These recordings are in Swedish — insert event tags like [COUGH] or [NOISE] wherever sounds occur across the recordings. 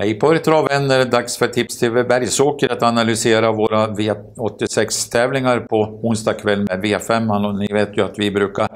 Hej på er travvänner! Dags för Tips till Bergsåker att analysera våra V86-tävlingar på onsdag kväll med V5. Och ni vet ju att vi brukar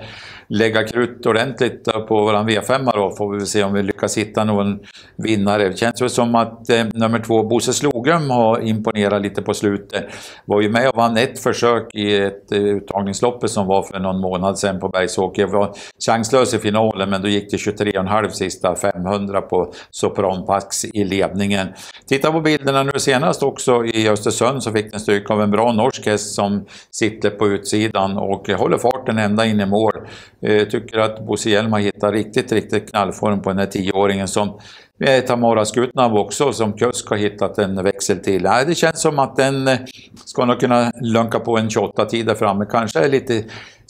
lägga krut ordentligt på våran V5 då, får vi se om vi lyckas hitta någon vinnare. Det känns väl som att eh, nummer två, Bosse Slogum, har imponerat lite på slutet. Var ju med och vann ett försök i ett eh, uttagningslopp som var för någon månad sedan på Bergsåker. Var chanslös i finalen, men då gick det 23,5 sista 500 på Sopran Pax i ledningen. Titta på bilderna nu senast också i Östersund så fick den stryk av en bra norsk häst som sitter på utsidan och håller farten ända in i mål. Jag eh, tycker att Bosse Hjelm har hittat riktigt, riktigt knallform på den här tioåringen som eh, Tamara Skutnav också som kusk har hittat en växel till. det känns som att den eh, ska nog kunna lunka på en 28-tid där framme. Kanske är lite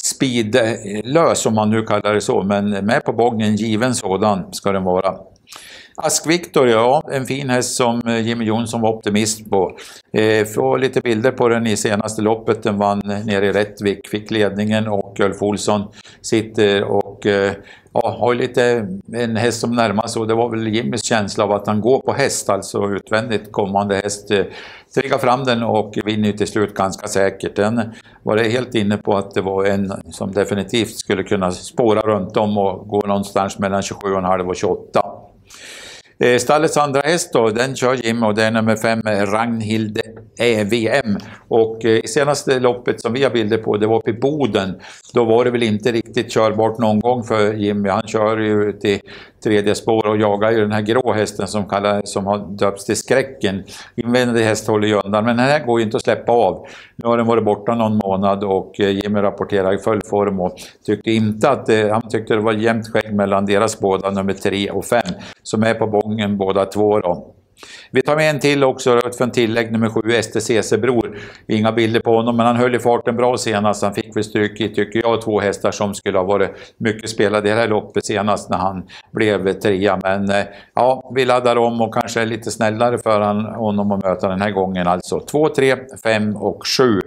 speedlös om man nu kallar det så, men med på bågen, given sådan, ska den vara. Askviktor, ja, en fin häst som eh, Jimmy Jonsson var optimist på. Eh, får lite bilder på den i senaste loppet. Den vann eh, nere i Rättvik, fick ledningen och Ulf Olsson sitter och eh, ja, har lite en häst som närmar sig och det var väl Jimmys känsla av att han går på häst, alltså utvändigt kommande häst. Eh, triggar fram den och vinner ju till slut ganska säkert. Den var det helt inne på att det var en som definitivt skulle kunna spåra runt om och gå någonstans mellan 27,5 och 28. Eh, Stallets andra häst då, den kör Jim och det är nummer fem eh, Ragnhild e VM. Och eh, senaste loppet som vi har bilder på, det var uppe i Boden. Då var det väl inte riktigt körbart någon gång för Jimmy. Han kör ju till tredje spår och jagar ju den här grå hästen som, kallar, som har döpts till Skräcken. Invändig häst håller ju undan, men den här går ju inte att släppa av. Nu har den varit borta någon månad och eh, Jimmy rapporterar i full form och tyckte inte att, eh, han tyckte det var jämnt skägg mellan deras båda, nummer tre och fem, som är på bång gången båda två. Då. Vi tar med en till också, rött för en tillägg nummer 7, STCC Bror. Inga bilder på honom, men han höll i farten bra senast. Han fick väl stryk i, tycker jag, två hästar som skulle ha varit mycket spelade i det här loppet senast när han blev trea. Men eh, ja, vi laddar om och kanske är lite snällare för honom att möta den här gången. Alltså Två, tre, fem och sju.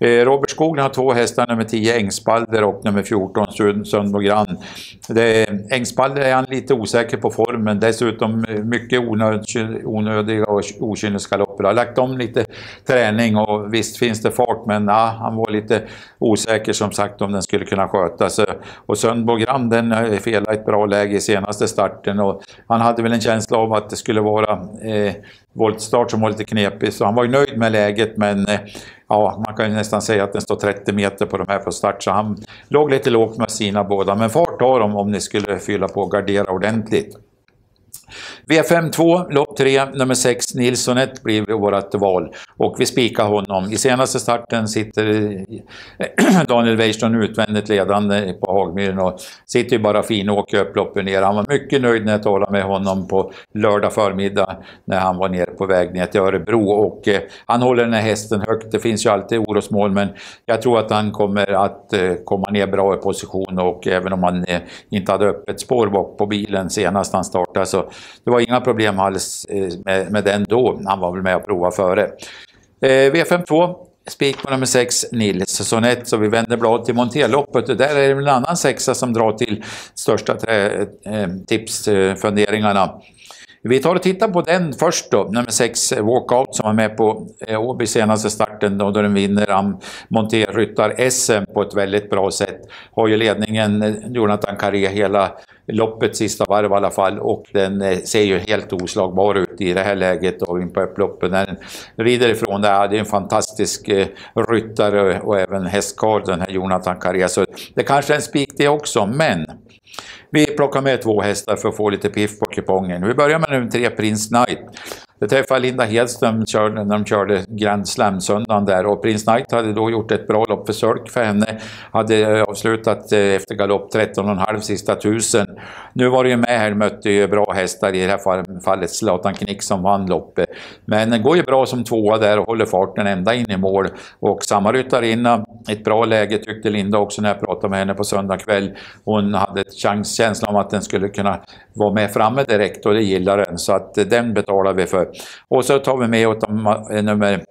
Eh, Robert Skoglund har två hästar, nummer 10 Engspalder och nummer 14 Sundbogran. Engspalder är han lite osäker på formen, dessutom eh, mycket onödigt onödiga och okynnesgalopper. Har lagt om lite träning och visst finns det fart men nah, han var lite osäker som sagt om den skulle kunna skötas. Och Sundbogram den eh, felade ett bra läge i senaste starten och han hade väl en känsla av att det skulle vara eh, voltstart som var lite knepig så han var ju nöjd med läget men eh, ja, man kan ju nästan säga att den står 30 meter på de här på start så han låg lite lågt med sina båda men fart har de om ni skulle fylla på och gardera ordentligt v 52 lopp 3, nummer 6, Nilssonet blir vårt val. Och vi spikar honom. I senaste starten sitter [CLEARS THROAT] Daniel Weirston utvändigt ledande på Hagmyren och sitter ju bara finåker upp loppen ner. Han var mycket nöjd när jag talade med honom på lördag förmiddag när han var nere på väg ner till Örebro. Och eh, han håller den här hästen högt. Det finns ju alltid orosmål men jag tror att han kommer att eh, komma ner bra i position och även om han eh, inte hade öppet spår bak på bilen senast han startade så det var inga problem alls eh, med, med den då. Han var väl med och provade före. Eh, V52 Spik på nummer 6, Nils Sonett. Så vi vänder blad till Monteloppet. där är det en annan sexa som drar till största trä, eh, tipsfunderingarna. Eh, vi tar och tittar på den först då, nummer 6, Walkout, som var med på eh, Åby senaste starten då, då den vinner Monterryttar-SM på ett väldigt bra sätt. Har ju ledningen eh, Jonathan Carré hela loppet sista varv i alla fall och den eh, ser ju helt oslagbar ut i det här läget och in på upploppen. När den rider ifrån det, är det en fantastisk ryttare och även hästkarl, den här Jonathan Carré. Så det kanske är en spik det också, men vi plockar med två hästar för att få lite piff på kupongen. Vi börjar med nummer tre, Prince Knight. Jag träffade Linda Hedström när de körde Grand Slam-söndagen där och Prins Knight hade då gjort ett bra lopp för sörk för henne. Hade eh, avslutat eh, efter galopp 13,5 sista tusen. Nu var det ju med här, mötte ju bra hästar i det här fallet Zlatan Knick som vann loppet. Men den går ju bra som tvåa där och håller farten ända in i mål. Och samma ryttarinna, ett bra läge tyckte Linda också när jag pratade med henne på söndag kväll. Hon hade chans, känslan om att den skulle kunna vara med framme direkt och det gillar den. Så att eh, den betalar vi för. Och så tar vi med oss eh, nummer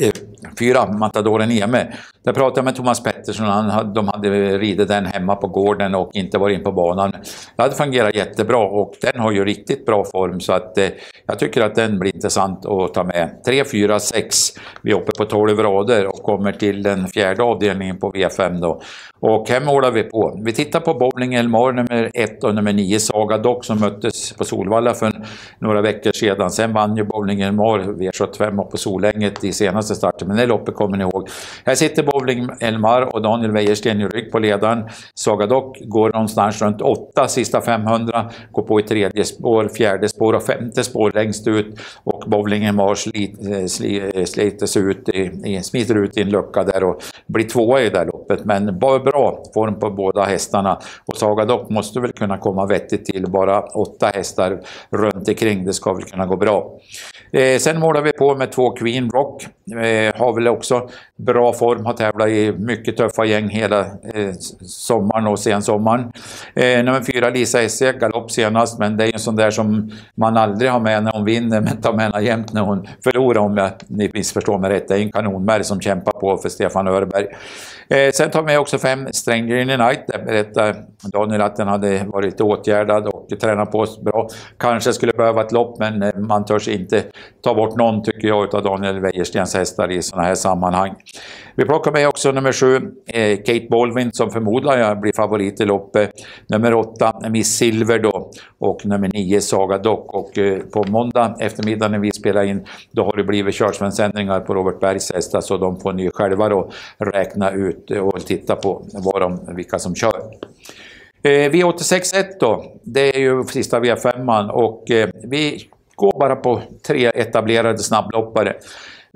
Eh, fyra, Matadoren EME. Där pratade jag med Thomas Pettersson, han, de hade ridit den hemma på gården och inte varit in på banan. Det hade fungerat jättebra och den har ju riktigt bra form så att eh, jag tycker att den blir intressant att ta med. 3, 4, 6, vi är uppe på 12 rader och kommer till den fjärde avdelningen på V5 då. Och här målar vi på. Vi tittar på Bowling Elmar nummer 1 och nummer 9 Saga Dock som möttes på Solvalla för några veckor sedan. Sen vann ju Bowling Elmar V75 och på Solänget i senaste senaste starten, men det loppet kommer ni ihåg. Här sitter Bowling Elmar och Daniel Wäjersten i rygg på ledaren. Sagadoc går någonstans runt 8, sista 500, går på i tredje spår, fjärde spår och femte spår längst ut och Bowling Elmar slit, eh, eh, slit, ut, i, smiter ut i en lucka där och blir tvåa i det där loppet. Men bara bra form på båda hästarna och Sagadoc måste väl kunna komma vettigt till, bara åtta hästar runt omkring, det ska väl kunna gå bra. Eh, sen målar vi på med två Queen Rock. Eh, har väl också bra form, har tävlat i mycket tuffa gäng hela eh, sommaren och sensommaren. Eh, nummer fyra, Lisa Esse, galopp senast, men det är ju en sån där som man aldrig har med när hon vinner, men tar med henne jämt när hon förlorar, om jag, ni missförstår mig rätt. Det är en kanonmärg som kämpar på för Stefan Örberg. Eh, sen tar vi med också fem Sträng Green Night. Där berättade Daniel att den hade varit åtgärdad och tränat på oss bra. Kanske skulle behöva ett lopp, men eh, man törs inte ta bort någon, tycker jag, utav Daniel Wäjerstens hästar i sådana här sammanhang. Vi plockar med också nummer sju, eh, Kate Baldwin, som förmodligen jag blir favorit i loppet. Nummer åtta, Miss Silver då. Och nummer nio, Saga Dock. Och eh, på måndag eftermiddag när vi spelar in, då har det blivit körsvensändringar på Robert Bergs hästar, så de får ni själva då räkna ut och titta på vad de, vilka som kör. Eh, V861 då, det är ju sista V5an och vi går bara på tre etablerade snabbloppare.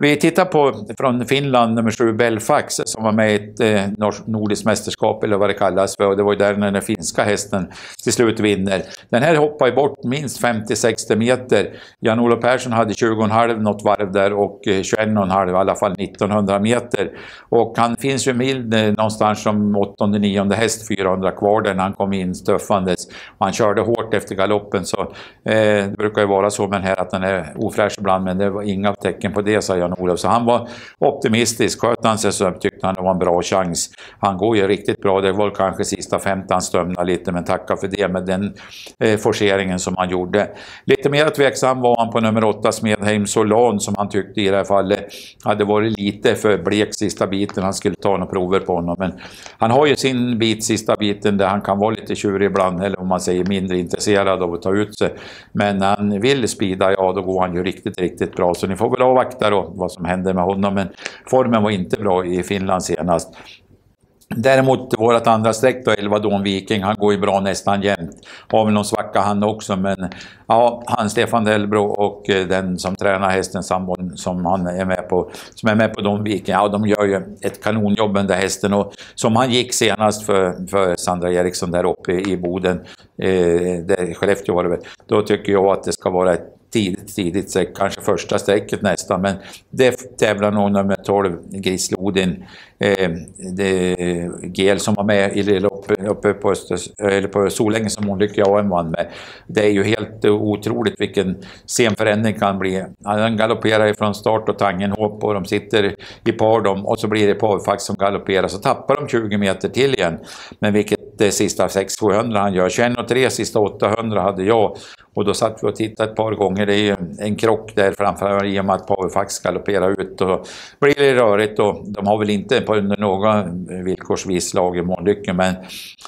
Vi tittar på från Finland, nummer sju, Belfax, som var med i ett eh, nordiskt mästerskap eller vad det kallas för. Och det var ju där när den finska hästen till slut vinner. Den här hoppar ju bort minst 50-60 meter. Jan-Olof Persson hade 20,5 något varv där och 21,5 eh, i alla fall 1900 meter. Och han finns ju mild eh, någonstans som 8-9 häst, 400 kvar där när han kom in stuffandes. han körde hårt efter galoppen så eh, det brukar ju vara så med den här att den är ofräsch ibland men det var inga tecken på det, sa jag Jan-Olof. Så han var optimistisk. Sköt han sig så tyckte han det var en bra chans. Han går ju riktigt bra. Det var kanske sista femte han stömnade lite, men tacka för det med den eh, forceringen som han gjorde. Lite mer tveksam var han på nummer åtta, Smedheim Solan, som han tyckte i det här fallet hade varit lite för blek sista biten. Han skulle ta några prover på honom, men han har ju sin bit, sista biten, där han kan vara lite tjurig ibland, eller om man säger mindre intresserad av att ta ut sig. Men när han vill spida, ja då går han ju riktigt, riktigt bra. Så ni får väl avvakta då vad som hände med honom. Men formen var inte bra i Finland senast. Däremot vårt andra streck då, Elvadon Viking, han går ju bra nästan jämt. Har väl någon svacka han också, men ja, han Stefan Delbro och eh, den som tränar hästen, sambon som han är med på, som är med på Don Viking, ja de gör ju ett kanonjobb den där hästen och som han gick senast för, för Sandra Eriksson där uppe i Boden, eh, där, Skellefteå var det väl, då tycker jag att det ska vara ett tidigt, tidigt streck, kanske första strecket nästan, men det tävlar nog nummer 12, Grislodin, eh, det GL som var med i loppet uppe på, Östers, eller på Solängen som olyckliga AM vann med. Det är ju helt otroligt vilken scenförändring kan bli. Han galopperar från start och tangen hopp och de sitter i par dem och så blir det Pavfax som galopperar, så tappar de 20 meter till igen. Men vilket det eh, sista 600-700 han gör. 21 och 3 sista 800 hade jag och då satt vi och tittade ett par gånger. Det är ju en krock där framför i och med att Powerfax galopperar ut. Och blir det rörigt och de har väl inte på några villkorsvis lag i månlycke men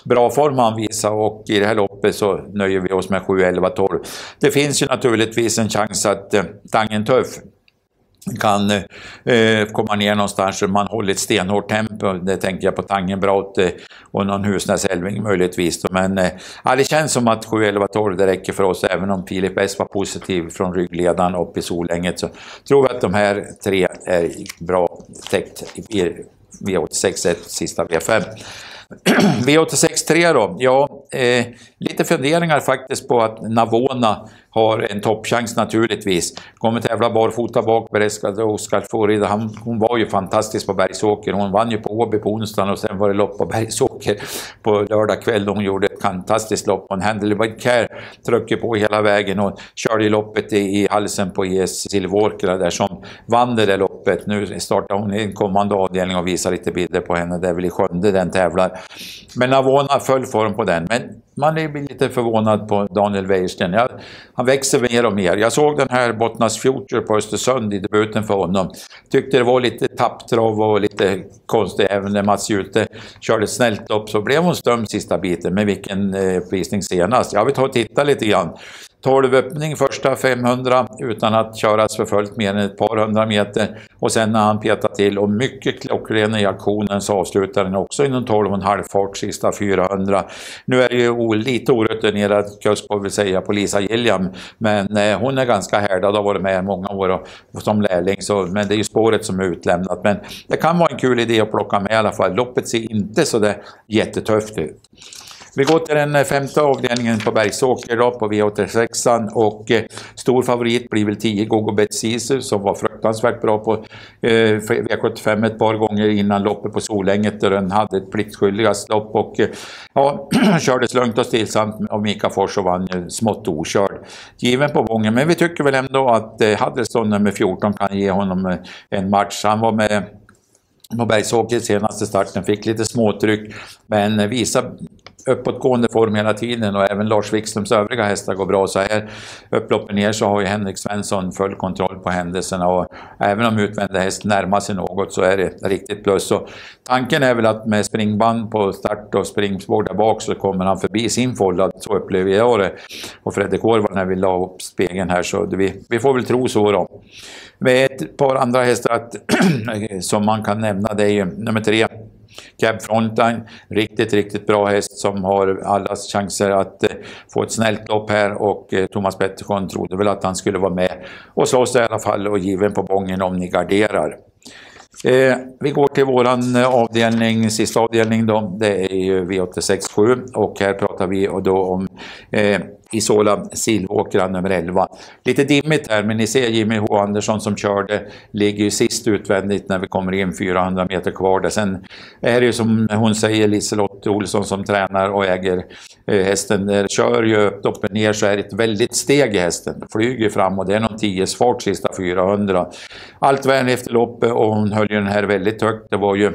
bra form han visar och i det här loppet så nöjer vi oss med 7, 11, 12. Det finns ju naturligtvis en chans att eh, Tangen Tuff kan eh, komma ner någonstans och man håller ett stenhårt tempo. Det tänker jag på Tangenbraut eh, och någon Husnäsälving möjligtvis. Då. Men eh, det känns som att 7, 11, 12 det räcker för oss. Även om Filip S var positiv från ryggledaren upp i Solänget så tror jag att de här tre är bra täckt i V86 1, sista V5. V86 3 då, ja eh, lite funderingar faktiskt på att Navona har en toppchans naturligtvis. Kommer tävla barfota bak beräskade Oskar Forida. Han, hon var ju fantastisk på Bergsåker. Hon vann ju på Åby på onsdagen och sen var det lopp på Bergsåker på lördag kväll. Hon gjorde ett fantastiskt lopp. Hon Handle by Care tryckte på hela vägen och körde loppet i, i halsen på ES Silvåkra där som vann det där loppet. Nu startar hon en kommande avdelning och visar lite bilder på henne. Det är väl i sjunde den tävlar. Men Navona föll form på den. Men men man är lite förvånad på Daniel Wäjersten. han växer mer och mer. Jag såg den här Bottnas Future på Östersund i debuten för honom. Tyckte det var lite tapptrav och lite konstigt. Även när Mats Jute körde snällt upp så blev hon stum sista biten. Men vilken eh, uppvisning senast. Jag vill ta och titta lite grann. 12-öppning första 500 utan att köras för fullt mer än ett par hundra meter. Och sen när han petar till och mycket klockren i aktionen så avslutar den också inom 12,5 fart sista 400. Nu är det ju lite orutinerad kusk får vi säga på Lisa Gilliam, men eh, hon är ganska härdad och har varit med många år och, som lärling, så, men det är ju spåret som är utlämnat. Men det kan vara en kul idé att plocka med i alla fall. Loppet ser inte så där jättetufft ut. Vi går till den eh, femte avdelningen på Bergsåker då på V86an och eh, stor favorit blir väl 10 Gogo Bet Sisu som var fruktansvärt bra på eh, V75 ett par gånger innan loppet på Solänget där den hade ett pliktskyldigast lopp och ja, [CLEARS THROAT] kördes lugnt och stillsamt av Mika Fors och vann eh, smått okörd. Given på gången, men vi tycker väl ändå att eh, nummer 14 kan ge honom en match. Han var med på Bergsåker senaste starten, fick lite småtryck men visar uppåtgående form hela tiden och även Lars Wikströms övriga hästar går bra. Så här upploppen ner så har ju Henrik Svensson full kontroll på händelserna och även om utvända häst närmar sig något så är det riktigt plus. Så tanken är väl att med springband på start och springspår där bak så kommer han förbi sin fålla, så upplever jag det. Och Fredde Korvar när vi la upp spegeln här så vi, vi får väl tro så då. Med ett par andra hästar att, [CLEARS THROAT] som man kan nämna det är ju nummer tre Cab Frontline, riktigt, riktigt bra häst som har alla chanser att eh, få ett snällt lopp här och eh, Thomas Pettersson trodde väl att han skulle vara med och slåss i alla fall och given på bången om ni garderar. Eh, vi går till våran eh, avdelning, sista avdelning då, det är ju V86 7 och här pratar vi då om eh, Isola Silvåkra nummer 11. Lite dimmigt här men ni ser Jimmy H Andersson som körde ligger ju sist utvändigt när vi kommer in 400 meter kvar där. Sen är det ju som hon säger LiseLotte Olsson som tränar och äger eh, hästen. där, eh, Kör ju upp och ner så är det ett väldigt steg i hästen. Flyger fram och det är någon 10 fart sista 400. Allt väl efter loppet och hon höll ju den här väldigt högt. Det var ju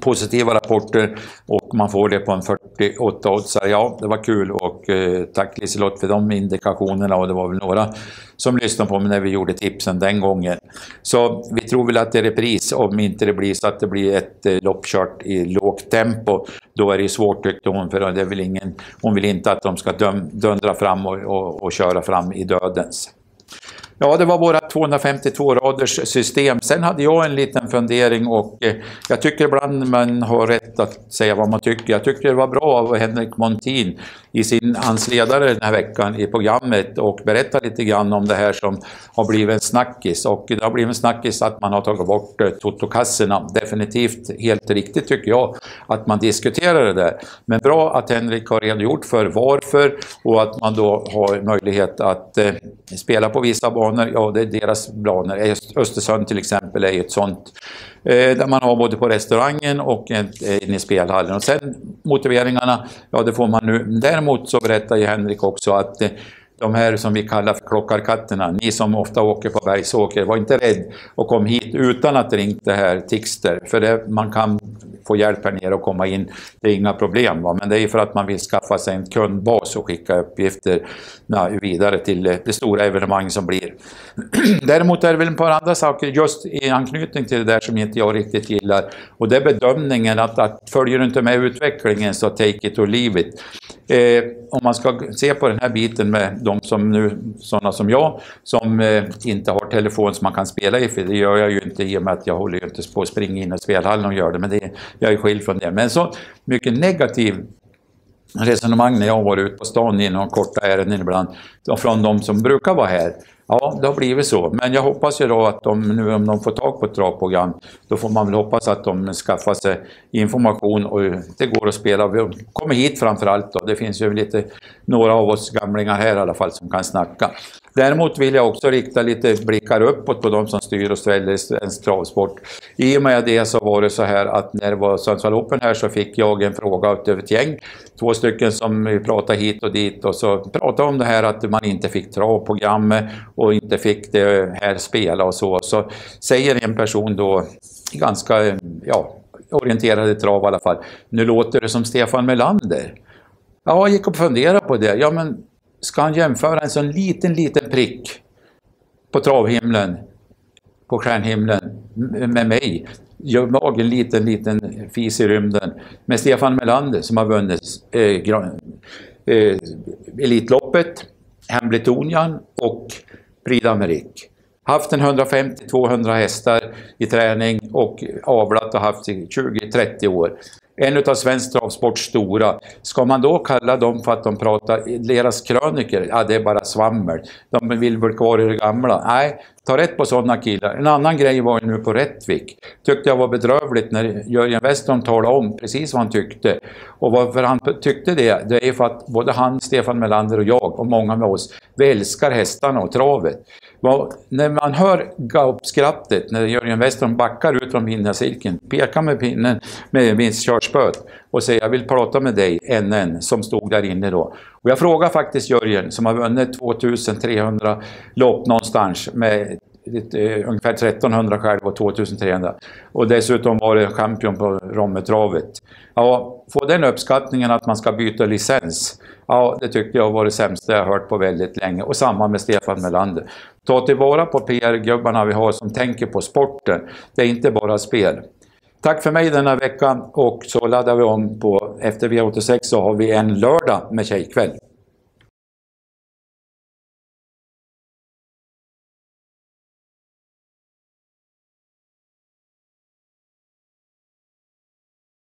positiva rapporter och man får det på en 48 oddsare. Ja, det var kul och eh, tack Liselott för de indikationerna och det var väl några som lyssnade på mig när vi gjorde tipsen den gången. Så vi tror väl att det är repris om inte det blir så att det blir ett eh, lopp kört i lågt tempo. Då är det svårt tyckte hon för det är väl ingen, hon vill inte att de ska döm, dundra fram och, och, och köra fram i dödens. Ja, det var våra 252 raders system. Sen hade jag en liten fundering och eh, jag tycker ibland man har rätt att säga vad man tycker. Jag tycker det var bra av Henrik Montin i sin ansledare den här veckan i programmet och berätta lite grann om det här som har blivit en snackis. Och det har blivit en snackis att man har tagit bort eh, totokassorna. Definitivt helt riktigt tycker jag att man diskuterar det där. Men bra att Henrik har redogjort för varför och att man då har möjlighet att eh, spela på vissa banor. Ja, det är deras planer. Östersund till exempel är ju ett sånt eh, där man har både på restaurangen och eh, inne i spelhallen. Och sen motiveringarna, ja det får man nu. Där Däremot så berättar ju Henrik också att eh, de här som vi kallar för klockarkatterna, ni som ofta åker på bergsåker, var inte rädd och kom hit utan att ringa det här Tixter, för det, man kan få hjälp här nere och komma in, det är inga problem. Va? Men det är för att man vill skaffa sig en kundbas och skicka uppgifter na, vidare till eh, det stora evenemang som blir. [CLEARS THROAT] Däremot är det väl ett par andra saker just i anknytning till det där som inte jag riktigt gillar, och det är bedömningen att, att följer du inte med utvecklingen så take it or leave it. Eh, om man ska se på den här biten med de som nu, sådana som jag, som eh, inte har telefon som man kan spela i, för det gör jag ju inte i och med att jag håller ju inte på att springa in i spelhallen och gör det, men det, jag är skild från det. Men så mycket negativ resonemang när jag var ute på stan i innan korta ärenden ibland, från de som brukar vara här. Ja, det har blivit så. Men jag hoppas ju då att de nu om de får tag på ett travprogram, då får man väl hoppas att de skaffar sig information och det går att spela. Vi kommer hit framför allt då. Det finns ju lite, några av oss gamlingar här i alla fall som kan snacka. Däremot vill jag också rikta lite blickar uppåt på de som styr och sväljer svensk travsport. I och med det så var det så här att när det var Sundsvall Open här så fick jag en fråga utav ett gäng. Två stycken som pratade hit och dit och så pratade om det här att man inte fick travprogrammet och inte fick det här spela och så. Så säger en person då ganska, ja, orienterade trav i alla fall. Nu låter det som Stefan Melander. Ja, jag gick och funderade på det. Ja, men ska han jämföra en sån liten, liten prick på travhimlen, på stjärnhimlen, med mig, jag en liten, liten fis i rymden, med Stefan Melander som har vunnit eh, eh, Elitloppet, Hembletonian och Prix d'Amérique. Haft en 150-200 hästar i träning och avlat och haft i 20-30 år en av svensk travsports stora. Ska man då kalla dem för att de pratar, deras kröniker, ja det är bara svammel. De vill bli kvar i det gamla. Nej, Ta rätt på sådana killar. En annan grej var ju nu på Rättvik. Tyckte jag var bedrövligt när Jörgen Weston talade om precis vad han tyckte. Och varför han tyckte det, det är för att både han, Stefan Melander och jag och många med oss, vi älskar hästarna och travet. när man hör gaupskrattet när Jörgen Weston backar ut från vinnarcirkeln, pekar med pinnen med vinstkörsspöet, och säga jag vill prata med dig, NN, som stod där inne då. Och jag frågade faktiskt Jörgen som har vunnit 2300 lopp någonstans med eh, ungefär 1300 själv och 2300. Och dessutom var det champion på Rommetravet. Ja, få den uppskattningen att man ska byta licens, ja det tyckte jag var det sämsta jag hört på väldigt länge. Och samma med Stefan Melander. Ta tillvara på PR-gubbarna vi har som tänker på sporten. Det är inte bara spel. Tack för mig denna vecka och så laddar vi om på efter V86 så har vi en lördag med tjejkväll.